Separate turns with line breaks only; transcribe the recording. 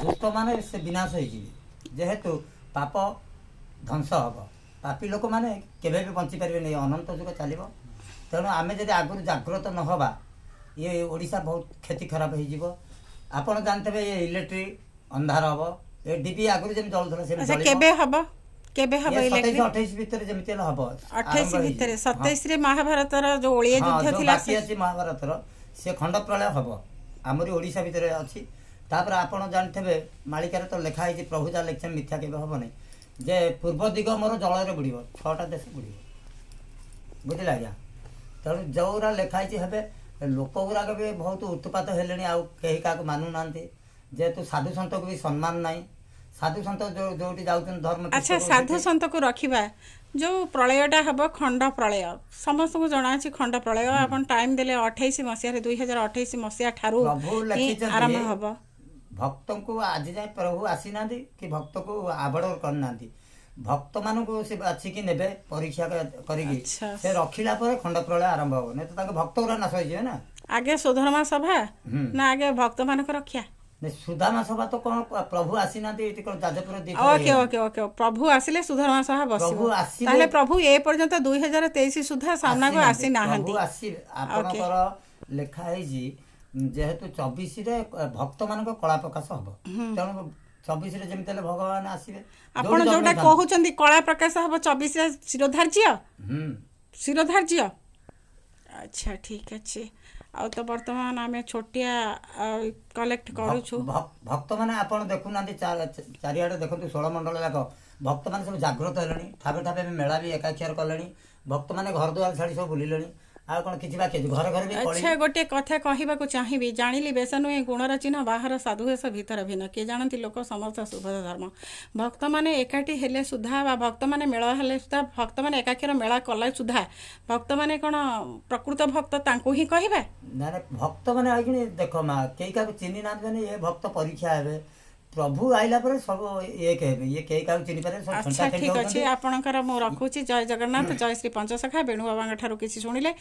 ଦୁଷ୍ଟ ମାନେ ସେ ବିନାଶ ହେଇଯିବେ ଯେହେତୁ ପାପ ଧ୍ୱଂସ ହେବ ପାପୀ ଲୋକମାନେ କେବେ ବି ବଞ୍ଚିପାରିବେନି ଅନନ୍ତ ଯୁଗ ଚାଲିବ ତେଣୁ ଆମେ ଯଦି ଆଗରୁ ଜାଗ୍ରତ ନ ହେବା ଇଏ ଓଡ଼ିଶା ବହୁତ କ୍ଷତି ଖରାପ ହେଇଯିବ ଆପଣ ଜାଣିଥିବେ ଇଏ ଇଲେକ୍ଟ୍ରି ଅନ୍ଧାର ହେବ ଏ ଡିବି ଆଗରୁ ଯେମିତି ଜଳୁଥିଲା ସେମିତି କେବେ
ହେବ କେବେ ହେବ ଇଲେକ୍ଟ୍ରି ଅଠେଇଶ
ଭିତରେ ଯେମିତି ହେଲେ ହେବ ଅଠେଇଶ ଭିତରେ ସତେଇଶରେ
ମହାଭାରତର ଯେଉଁ ଓଡ଼ିଆ ଯୁଦ୍ଧ ଥିଲା ଅଛି
ମହାଭାରତର ସେ ଖଣ୍ଡ ପ୍ରଳୟ ହେବ ଆମରି ଓଡ଼ିଶା ଭିତରେ ଅଛି ତାପରେ ଆପଣ ଜାଣିଥିବେ ମାଳିକାରେ ତ ଲେଖା ହେଇଛି ପ୍ରଭୁ ଯା ଲେଖିଛନ୍ତି ମିଥ୍ୟା କେବେ ହେବନି ଯେ ପୂର୍ବ ଦିଗ ମୋର ଜଳରେ ବୁଡ଼ିବ ଛଅଟା ଦେଶ ବୁଡ଼ିବ ବୁଝିଲେ ଆଜ୍ଞା ତେଣୁ ଯେଉଁଗୁରା ଲେଖା ହେଇଛି ହେବେ ଲୋକଗୁରାକ ବି ବହୁତ ଉତ୍ପାତ ହେଲେଣି ଆଉ କେହି କାହାକୁ ମାନୁନାହାନ୍ତି ଯେହେତୁ ସାଧୁ ସନ୍ଥକୁ ବି ସମ୍ମାନ ନାହିଁ ସାଧୁ ସନ୍ଥ ଯେଉଁଠି ଯାଉଛନ୍ତି ଧର୍ମ ଆଚ୍ଛା ସାଧୁ
ସନ୍ଥକୁ ରଖିବା ଯେଉଁ ପ୍ରଳୟଟା ହେବ ଖଣ୍ଡ ପ୍ରଳୟ ସମସ୍ତଙ୍କୁ ଜଣାଅଛି ଖଣ୍ଡ ପ୍ରଳୟ ଆପଣ ଟାଇମ୍ ଦେଲେ ଅଠେଇଶ ମସିହାରେ ଦୁଇ ହଜାର ଅଠେଇଶ ମସିହା ଠାରୁ ଆରମ୍ଭ ହେବ
ଭକ୍ତଙ୍କୁ ଆଜି ଯାଏଁ ପ୍ରଭୁ ଆସିନାହାନ୍ତି କି ଭକ୍ତକୁ ଆବଡ଼ର କରିନାହାନ୍ତି ଭକ୍ତମାନଙ୍କୁ ସେ ବାଛିକି ନେବେ ପରୀକ୍ଷା କରିକି ସେ ରଖିଲା ପରେ ଖଣ୍ଡପ୍ରଳୟ ଆରମ୍ଭ ହେବ ନାଇଁ ତ ତାଙ୍କ ଭକ୍ତ ଗୁରା ନାଶ ହେଇଯିବେ ନା
ଆଗେ ସୁଧର୍ମା ସଭା ନା ଆଗେ ଭକ୍ତମାନଙ୍କ ରକ୍ଷା
ସୁଦାମା ସଭା ତ କଣ ପ୍ରଭୁ ଆସିନାହାନ୍ତି ଏଠି କଣ ଯାଜପୁର ଓକେ
ଓକେ ଓକେ ପ୍ରଭୁ ଆସିଲେ ସୁଧର୍ମା ସଭା ବସିବ ତାହେଲେ
ପ୍ରଭୁ ଏ ପର୍ଯ୍ୟନ୍ତ ଦୁଇ ହଜାର ତେଇଶ ସୁଦ୍ଧା ସାମ୍ନାକୁ ଆସିନାହାନ୍ତି ଆପଣଙ୍କର ଲେଖା ହେଇଛି ଯେହେତୁ ଚବିଶରେ ଭକ୍ତମାନଙ୍କ କଳା ପ୍ରକାଶ ହବ ତେଣୁ ଚବିଶରେ ଯେମିତି ହେଲେ ଭଗବାନ ଆସିବେ ଆପଣ ଯୋଉଟା
କହୁଛନ୍ତି କଳା ପ୍ରକାଶ ହବ ଚବିଶରେ ଶିରୋଧାର ଶିରଧାର୍ଯ୍ୟ ଆଚ୍ଛା ଠିକ୍ ଅଛି ଆଉ ତ ବର୍ତ୍ତମାନ ଆମେ ଛୋଟିଆ କଲେକ୍ଟ କରୁଛୁ
ଭକ୍ତମାନେ ଆପଣ ଦେଖୁନାହାନ୍ତି ଚାରିଆଡ଼େ ଦେଖନ୍ତୁ ଷୋଳ ମଣ୍ଡଳ ଯାକ ଭକ୍ତମାନେ ସବୁ ଜାଗ୍ରତ ହେଲେଣି ଠାବେ ଠାବେ ମେଳା ବି ଏକାକ୍ଷର କଲେଣି ଭକ୍ତମାନେ ଘରଦୁଆର ଛାଡ଼ି ସବୁ ବୁଲିଲେଣି ଆଉ କ'ଣ କିଛି ବାକି ଅଛି ଘର ଘରେ ଆଚ୍ଛା
ଗୋଟିଏ କଥା କହିବାକୁ ଚାହିଁବି ଜାଣିଲି ବେଶ ନୁହେଁ ଗୁଣର ଚିହ୍ନ ବାହାର ସାଧୁବେଶ ଭିତର ଭିନ୍ନ କିଏ ଜାଣନ୍ତି ଲୋକ ସମସ୍ତ ଶୁଭ ଧର୍ମ ଭକ୍ତମାନେ ଏକାଠି ହେଲେ ସୁଦ୍ଧା ବା ଭକ୍ତମାନେ ମେଳ ହେଲେ ସୁଦ୍ଧା ଭକ୍ତମାନେ ଏକାକ୍ଷର ମେଳା କଲେ ସୁଦ୍ଧା ଭକ୍ତମାନେ କ'ଣ ପ୍ରକୃତ ଭକ୍ତ
ତାଙ୍କୁ ହିଁ କହିବା ନା ଭକ୍ତମାନେ ଆଜ୍ଞା ଦେଖ ମା କେହି କାହାକୁ ଚିହ୍ନି ନାହାନ୍ତି ମାନେ ଏ ଭକ୍ତ ପରୀକ୍ଷା ହେବେ प्रभु आइला परे सब एक हेबे ये केई काउ चिन्ह परे सब छंटा अच्छा ठीक अछि
आपनकर मु रखु छी जय जगन्नाथ जय श्री पंचसखा बेणु बाबांग ठारु किछि सुनिले